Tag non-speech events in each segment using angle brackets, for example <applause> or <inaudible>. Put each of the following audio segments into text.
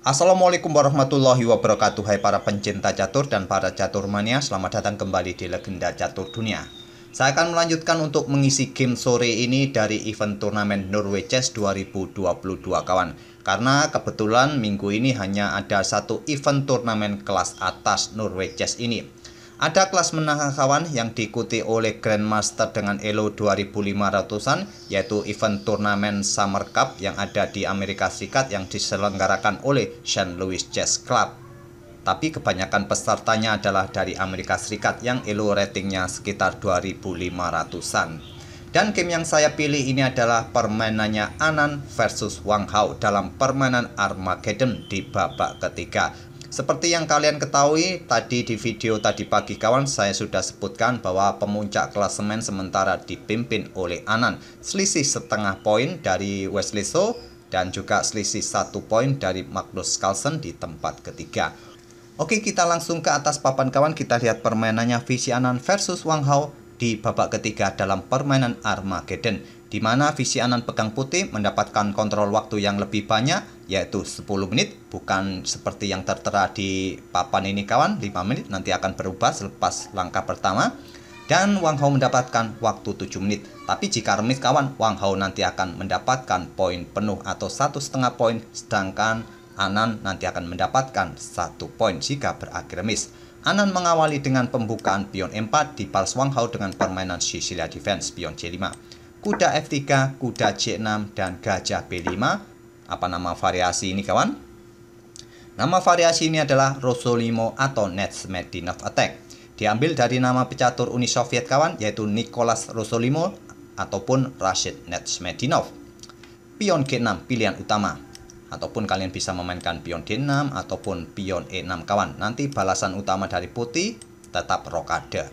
Assalamualaikum warahmatullahi wabarakatuh Hai para pencinta catur dan para catur mania Selamat datang kembali di Legenda Catur Dunia Saya akan melanjutkan untuk mengisi game sore ini Dari event turnamen Norway Chess 2022 kawan Karena kebetulan minggu ini hanya ada satu event turnamen kelas atas Norway Chess ini ada kelas menengah kawan yang diikuti oleh Grandmaster dengan Elo 2500-an yaitu event turnamen Summer Cup yang ada di Amerika Serikat yang diselenggarakan oleh St. Louis Chess Club. Tapi kebanyakan pesertanya adalah dari Amerika Serikat yang Elo ratingnya sekitar 2500-an. Dan game yang saya pilih ini adalah permainannya Anan versus Wang Hao dalam permainan Armageddon di babak ketiga seperti yang kalian ketahui tadi di video tadi pagi kawan saya sudah sebutkan bahwa pemuncak klasemen sementara dipimpin oleh Anan selisih setengah poin dari Wesley So dan juga selisih satu poin dari Magnus Carlsen di tempat ketiga. Oke kita langsung ke atas papan kawan kita lihat permainannya Visi Anan versus Wang Hao di babak ketiga dalam permainan Armageddon di mana Visi Anan pegang putih mendapatkan kontrol waktu yang lebih banyak yaitu 10 menit bukan seperti yang tertera di papan ini kawan 5 menit nanti akan berubah selepas langkah pertama dan Wang Hao mendapatkan waktu 7 menit tapi jika remis kawan Wang Hao nanti akan mendapatkan poin penuh atau satu setengah poin sedangkan Anan nanti akan mendapatkan satu poin jika berakhir remis Anan mengawali dengan pembukaan pion m 4 di Pals Wang Hao dengan permainan Sicilia Defense pion C5 kuda F3, kuda C6, dan gajah B5 apa nama variasi ini kawan? Nama variasi ini adalah Rosolimo atau Netsmedinov Attack. Diambil dari nama pecatur Uni Soviet kawan yaitu Nicholas Rosolimo ataupun Rashid Netsmedinov. Pion G6 pilihan utama ataupun kalian bisa memainkan pion D6 ataupun pion E6 kawan. Nanti balasan utama dari putih tetap rokade.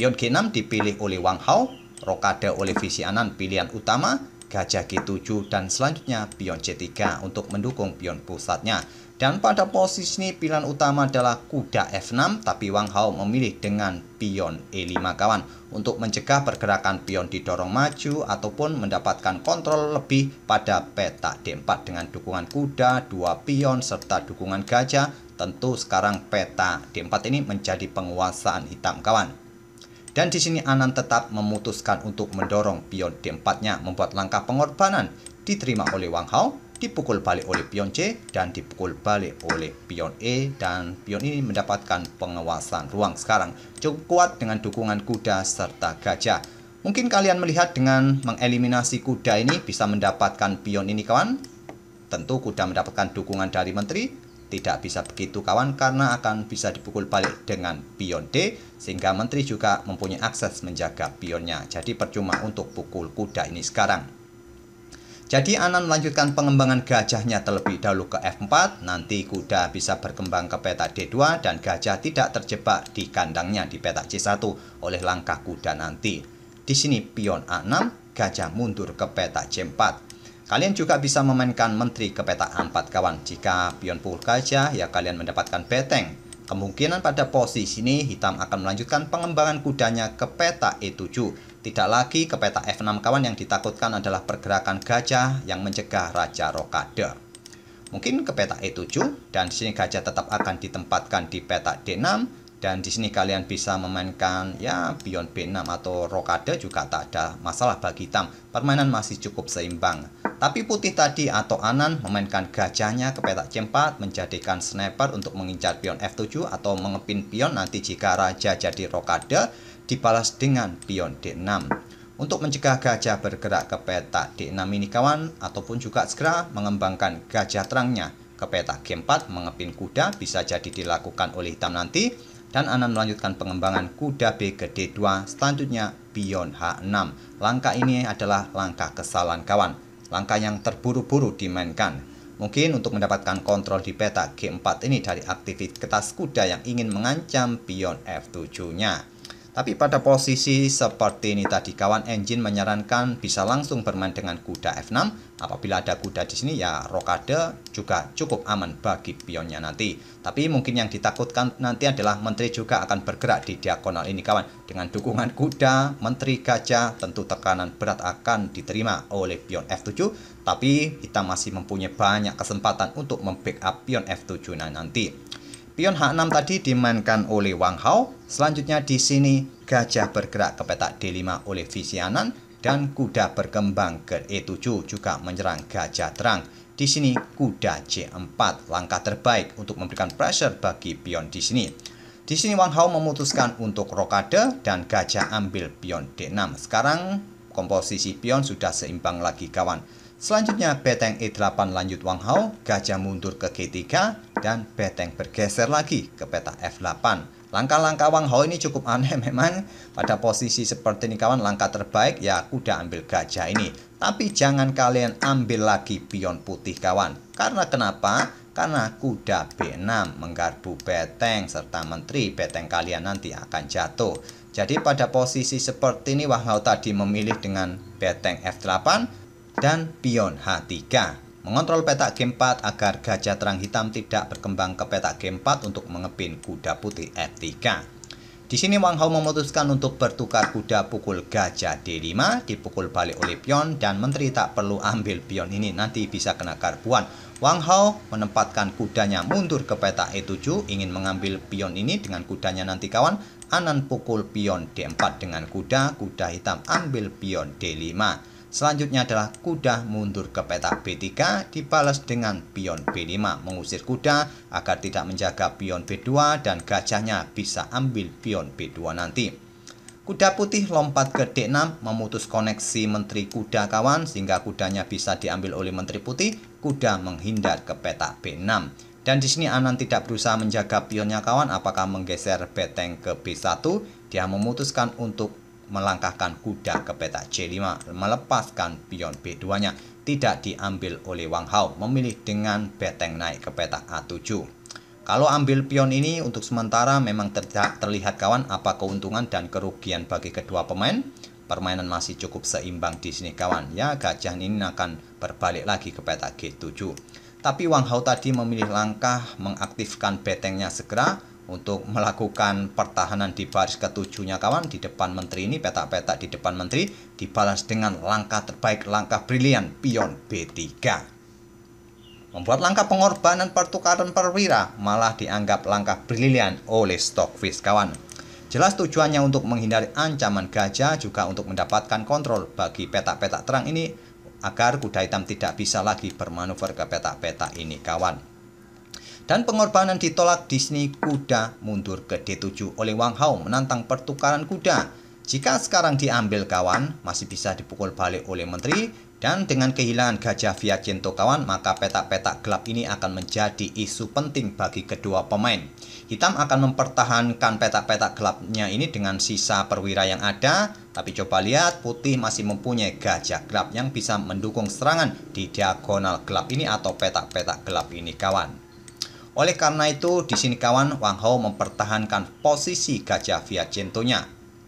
Pion G6 dipilih oleh Wang Hao, rokade oleh Visi Anan pilihan utama Gajah G7 dan selanjutnya pion C3 untuk mendukung pion pusatnya. Dan pada posisi ini pilihan utama adalah kuda F6 tapi Wang Hao memilih dengan pion E5 kawan untuk mencegah pergerakan pion didorong maju ataupun mendapatkan kontrol lebih pada peta D4 dengan dukungan kuda, dua pion serta dukungan gajah tentu sekarang peta D4 ini menjadi penguasaan hitam kawan. Dan di sini Anand tetap memutuskan untuk mendorong pion D4-nya membuat langkah pengorbanan diterima oleh Wang Hao, dipukul balik oleh pion C, dan dipukul balik oleh pion E, dan pion ini mendapatkan pengawasan ruang sekarang cukup kuat dengan dukungan kuda serta gajah. Mungkin kalian melihat dengan mengeliminasi kuda ini bisa mendapatkan pion ini kawan. Tentu kuda mendapatkan dukungan dari menteri, tidak bisa begitu kawan karena akan bisa dipukul balik dengan pion D sehingga menteri juga mempunyai akses menjaga pionnya. Jadi percuma untuk pukul kuda ini sekarang. Jadi Anan melanjutkan pengembangan gajahnya terlebih dahulu ke F4, nanti kuda bisa berkembang ke peta D2 dan gajah tidak terjebak di kandangnya di peta C1 oleh langkah kuda nanti. Di sini pion A6, gajah mundur ke peta C4. Kalian juga bisa memainkan menteri ke peta 4 kawan. Jika pion pukul gajah, ya kalian mendapatkan beteng. Kemungkinan pada posisi ini hitam akan melanjutkan pengembangan kudanya ke peta E7. Tidak lagi ke peta F6 kawan yang ditakutkan adalah pergerakan gajah yang mencegah Raja Rokade. Mungkin ke peta E7 dan sini gajah tetap akan ditempatkan di peta D6 dan di sini kalian bisa memainkan ya pion B6 atau rokade juga tak ada masalah bagi hitam permainan masih cukup seimbang tapi putih tadi atau Anan memainkan gajahnya ke petak C4 menjadikan sniper untuk mengincar pion F7 atau mengepin pion nanti jika raja jadi rokade dibalas dengan pion D6 untuk mencegah gajah bergerak ke petak D6 ini kawan ataupun juga segera mengembangkan gajah terangnya ke petak G4 mengepin kuda bisa jadi dilakukan oleh hitam nanti dan Anda melanjutkan pengembangan kuda B ke D2, selanjutnya pion H6. Langkah ini adalah langkah kesalahan kawan, langkah yang terburu-buru dimainkan. Mungkin untuk mendapatkan kontrol di peta G4 ini dari aktivitas kuda yang ingin mengancam pion F7-nya. Tapi pada posisi seperti ini tadi kawan, engine menyarankan bisa langsung bermain dengan kuda F6 Apabila ada kuda di sini ya rokade juga cukup aman bagi pionnya nanti. Tapi mungkin yang ditakutkan nanti adalah menteri juga akan bergerak di diagonal ini kawan. Dengan dukungan kuda, menteri gajah tentu tekanan berat akan diterima oleh pion F7. Tapi kita masih mempunyai banyak kesempatan untuk membackup pion F7 nanti. Pion H6 tadi dimainkan oleh Wang Hao. Selanjutnya di sini gajah bergerak ke petak D5 oleh Visianan dan kuda berkembang ke E7 juga menyerang gajah terang. Di sini kuda C4 langkah terbaik untuk memberikan pressure bagi pion di sini. Di sini Wang Hao memutuskan untuk rokade dan gajah ambil pion D6. Sekarang komposisi pion sudah seimbang lagi kawan. Selanjutnya beteng E8 lanjut Wang Hao, gajah mundur ke G3 dan beteng bergeser lagi ke peta F8. Langkah-langkah Wang Hao ini cukup aneh <laughs> memang pada posisi seperti ini kawan langkah terbaik ya kuda ambil gajah ini. Tapi jangan kalian ambil lagi pion putih kawan. Karena kenapa? Karena kuda B6 menggarbu beteng serta menteri beteng kalian nanti akan jatuh. Jadi pada posisi seperti ini Wang Hao tadi memilih dengan beteng F8 dan pion H3. Mengontrol petak game 4 agar gajah terang hitam tidak berkembang ke petak game 4 untuk mengepin kuda putih E3. Di sini Wang Hao memutuskan untuk bertukar kuda pukul gajah D5 dipukul balik oleh pion dan menteri tak perlu ambil pion ini nanti bisa kena karbuan. Wang Hao menempatkan kudanya mundur ke petak E7 ingin mengambil pion ini dengan kudanya nanti kawan Anan pukul pion D4 dengan kuda, kuda hitam ambil pion D5. Selanjutnya adalah kuda mundur ke petak B3 dibalas dengan pion B5 mengusir kuda agar tidak menjaga pion B2 dan gajahnya bisa ambil pion B2 nanti. Kuda putih lompat ke D6 memutus koneksi menteri kuda kawan sehingga kudanya bisa diambil oleh menteri putih. Kuda menghindar ke petak B6. Dan di sini Anan tidak berusaha menjaga pionnya kawan apakah menggeser beteng ke B1. Dia memutuskan untuk melangkahkan kuda ke petak C5, melepaskan pion B2-nya. Tidak diambil oleh Wang Hao, memilih dengan beteng naik ke petak A7. Kalau ambil pion ini untuk sementara memang ter terlihat kawan apa keuntungan dan kerugian bagi kedua pemain. Permainan masih cukup seimbang di sini kawan. Ya, gajah ini akan berbalik lagi ke petak G7. Tapi Wang Hao tadi memilih langkah mengaktifkan betengnya segera untuk melakukan pertahanan di baris ketujuhnya kawan di depan menteri ini petak-petak di depan menteri dibalas dengan langkah terbaik langkah brilian pion B3 membuat langkah pengorbanan pertukaran perwira malah dianggap langkah brilian oleh Stockfish kawan jelas tujuannya untuk menghindari ancaman gajah juga untuk mendapatkan kontrol bagi petak-petak terang ini agar kuda hitam tidak bisa lagi bermanuver ke petak-petak ini kawan dan pengorbanan ditolak Disney kuda mundur ke D7 oleh Wang Hao menantang pertukaran kuda. Jika sekarang diambil kawan, masih bisa dipukul balik oleh menteri dan dengan kehilangan gajah via cinto kawan, maka petak-petak gelap ini akan menjadi isu penting bagi kedua pemain. Hitam akan mempertahankan petak-petak gelapnya ini dengan sisa perwira yang ada, tapi coba lihat putih masih mempunyai gajah gelap yang bisa mendukung serangan di diagonal gelap ini atau petak-petak gelap ini kawan. Oleh karena itu, di sini kawan Wang Hao mempertahankan posisi gajah via centonya.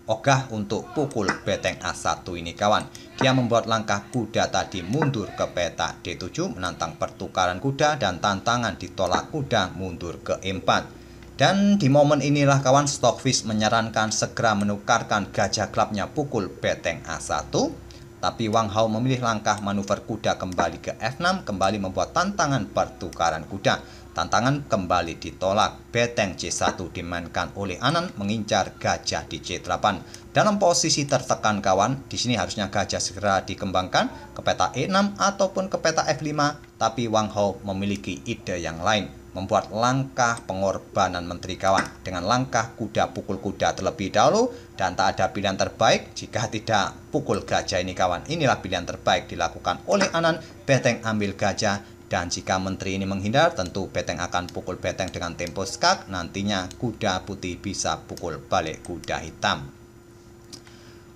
Ogah untuk pukul beteng A1 ini kawan. Dia membuat langkah kuda tadi mundur ke peta D7 menantang pertukaran kuda dan tantangan ditolak kuda mundur ke E4. Dan di momen inilah kawan Stockfish menyarankan segera menukarkan gajah klubnya pukul beteng A1 tapi Wang Hao memilih langkah manuver kuda kembali ke F6 kembali membuat tantangan pertukaran kuda. Tantangan kembali ditolak. Beteng C1 dimainkan oleh Anan mengincar gajah di C8. Dalam posisi tertekan kawan, di sini harusnya gajah segera dikembangkan ke peta E6 ataupun ke peta F5, tapi Wang Hao memiliki ide yang lain membuat langkah pengorbanan menteri kawan dengan langkah kuda pukul kuda terlebih dahulu dan tak ada pilihan terbaik jika tidak pukul gajah ini kawan inilah pilihan terbaik dilakukan oleh Anan Beteng ambil gajah dan jika menteri ini menghindar tentu Beteng akan pukul Beteng dengan tempo skak nantinya kuda putih bisa pukul balik kuda hitam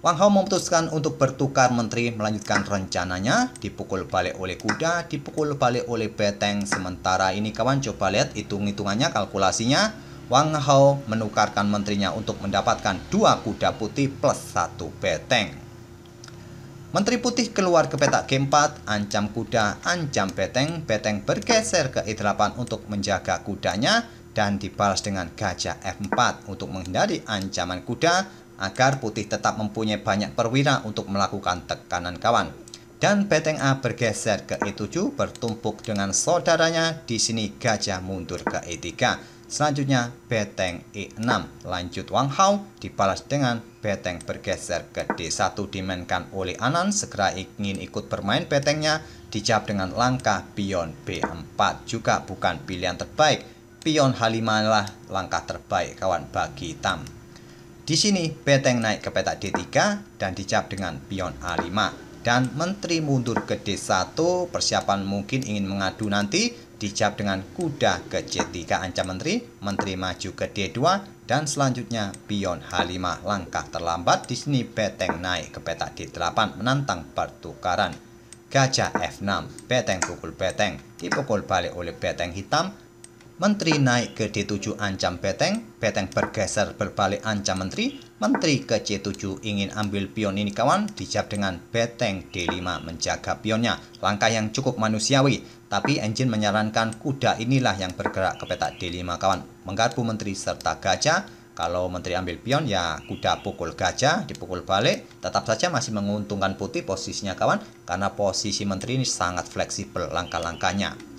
Wang Hao memutuskan untuk bertukar menteri melanjutkan rencananya dipukul balik oleh kuda, dipukul balik oleh beteng. Sementara ini kawan coba lihat hitung-hitungannya kalkulasinya. Wang Hao menukarkan menterinya untuk mendapatkan dua kuda putih plus satu beteng. Menteri putih keluar ke petak G4, ancam kuda, ancam beteng, beteng bergeser ke E8 untuk menjaga kudanya dan dibalas dengan gajah F4 untuk menghindari ancaman kuda agar putih tetap mempunyai banyak perwira untuk melakukan tekanan kawan. Dan Beteng A bergeser ke E7 bertumpuk dengan saudaranya di sini gajah mundur ke E3. Selanjutnya Beteng E6 lanjut Wang Hao dibalas dengan Beteng bergeser ke D1 dimainkan oleh Anan segera ingin ikut bermain Betengnya dijawab dengan langkah pion B4 juga bukan pilihan terbaik pion H5 lah langkah terbaik kawan bagi hitam di sini beteng naik ke petak D3 dan dicap dengan pion A5 dan menteri mundur ke D1 persiapan mungkin ingin mengadu nanti dijawab dengan kuda ke C3 ancam menteri, menteri maju ke D2 dan selanjutnya pion H5 langkah terlambat di sini beteng naik ke petak D8 menantang pertukaran. Gajah F6, beteng pukul beteng, dipukul balik oleh beteng hitam Menteri naik ke D7 ancam Beteng, Beteng bergeser berbalik ancam Menteri, Menteri ke C7 ingin ambil pion ini kawan, dijawab dengan Beteng D5 menjaga pionnya. Langkah yang cukup manusiawi, tapi engine menyarankan kuda inilah yang bergerak ke petak D5 kawan. Menggarpu Menteri serta gajah, kalau Menteri ambil pion ya kuda pukul gajah, dipukul balik, tetap saja masih menguntungkan putih posisinya kawan, karena posisi Menteri ini sangat fleksibel langkah-langkahnya.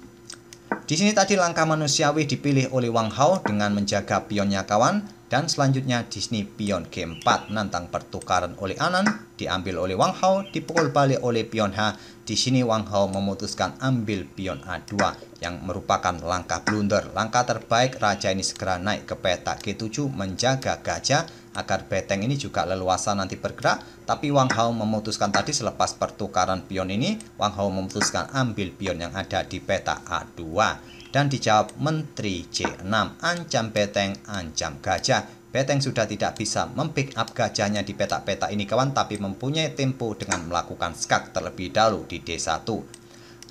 Di sini tadi langkah manusiawi dipilih oleh Wang Hao dengan menjaga pionnya kawan dan selanjutnya di sini pion G4 nantang pertukaran oleh Anan diambil oleh Wang Hao dipukul balik oleh pion H di sini Wang Hao memutuskan ambil pion A2 yang merupakan langkah blunder langkah terbaik raja ini segera naik ke peta G7 menjaga gajah agar beteng ini juga leluasa nanti bergerak tapi Wang Hao memutuskan tadi selepas pertukaran pion ini Wang Hao memutuskan ambil pion yang ada di peta A2 dan dijawab Menteri C6 ancam beteng ancam gajah Beteng sudah tidak bisa mempick up gajahnya di peta-peta ini kawan tapi mempunyai tempo dengan melakukan skak terlebih dahulu di D1.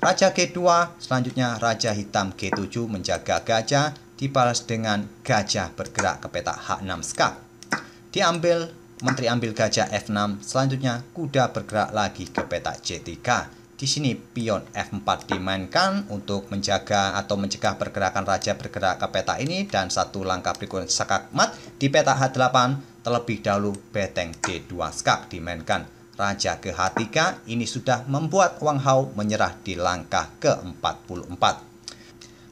Raja G2, selanjutnya Raja Hitam G7 menjaga gajah dibalas dengan gajah bergerak ke peta H6 skak. Diambil, menteri ambil gajah F6, selanjutnya kuda bergerak lagi ke petak C3. Di sini pion F4 dimainkan untuk menjaga atau mencegah pergerakan raja bergerak ke peta ini dan satu langkah berikutnya skak mat di peta H8 terlebih dahulu beteng D2 skak dimainkan. Raja ke H3 ini sudah membuat Wang Hao menyerah di langkah ke-44.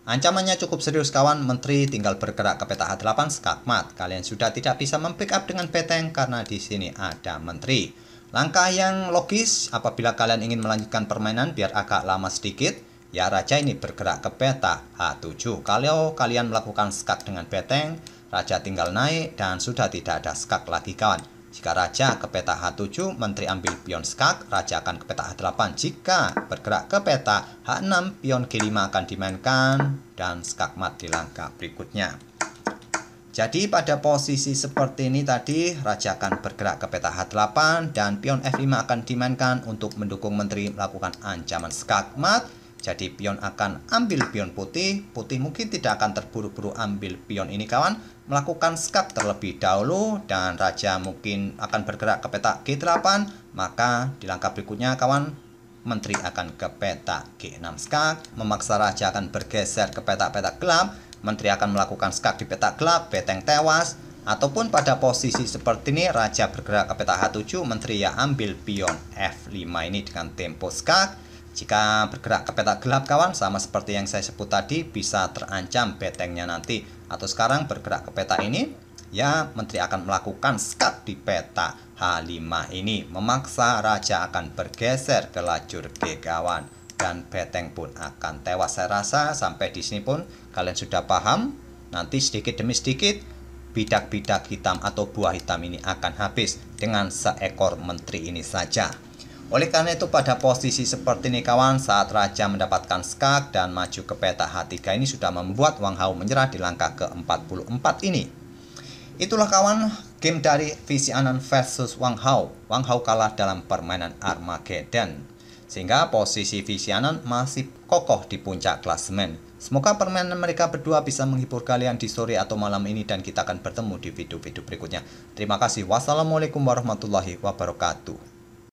Ancamannya cukup serius kawan, menteri tinggal bergerak ke peta a 8 skakmat. Kalian sudah tidak bisa mempick up dengan peteng karena di sini ada menteri. Langkah yang logis apabila kalian ingin melanjutkan permainan biar agak lama sedikit, ya raja ini bergerak ke peta H7. Kalau kalian melakukan skak dengan peteng, raja tinggal naik dan sudah tidak ada skak lagi kawan. Jika raja ke peta H7, menteri ambil pion skak, raja akan ke peta H8. Jika bergerak ke peta H6, pion G5 akan dimainkan dan skakmat mat di langkah berikutnya. Jadi pada posisi seperti ini tadi, raja akan bergerak ke peta H8 dan pion F5 akan dimainkan untuk mendukung menteri melakukan ancaman skakmat. mat jadi pion akan ambil pion putih, putih mungkin tidak akan terburu-buru ambil pion ini kawan, melakukan skap terlebih dahulu dan raja mungkin akan bergerak ke petak G8, maka di langkah berikutnya kawan menteri akan ke petak G6 skak, memaksa raja akan bergeser ke petak-petak gelap, menteri akan melakukan skak di petak gelap, beteng tewas, Ataupun pada posisi seperti ini Raja bergerak ke peta H7 Menteri ya ambil pion F5 ini dengan tempo skak jika bergerak ke peta gelap kawan, sama seperti yang saya sebut tadi, bisa terancam betengnya nanti. Atau sekarang bergerak ke peta ini, ya menteri akan melakukan skat di peta H5 ini. Memaksa raja akan bergeser ke lajur G kawan. Dan peteng pun akan tewas. Saya rasa sampai di sini pun kalian sudah paham. Nanti sedikit demi sedikit bidak-bidak hitam atau buah hitam ini akan habis dengan seekor menteri ini saja. Oleh karena itu pada posisi seperti ini kawan saat Raja mendapatkan skak dan maju ke peta H3 ini sudah membuat Wang Hao menyerah di langkah ke-44 ini. Itulah kawan game dari Visi Visianan versus Wang Hao. Wang Hao kalah dalam permainan Armageddon. Sehingga posisi Visi Visianan masih kokoh di puncak klasemen. Semoga permainan mereka berdua bisa menghibur kalian di sore atau malam ini dan kita akan bertemu di video-video berikutnya. Terima kasih. Wassalamualaikum warahmatullahi wabarakatuh.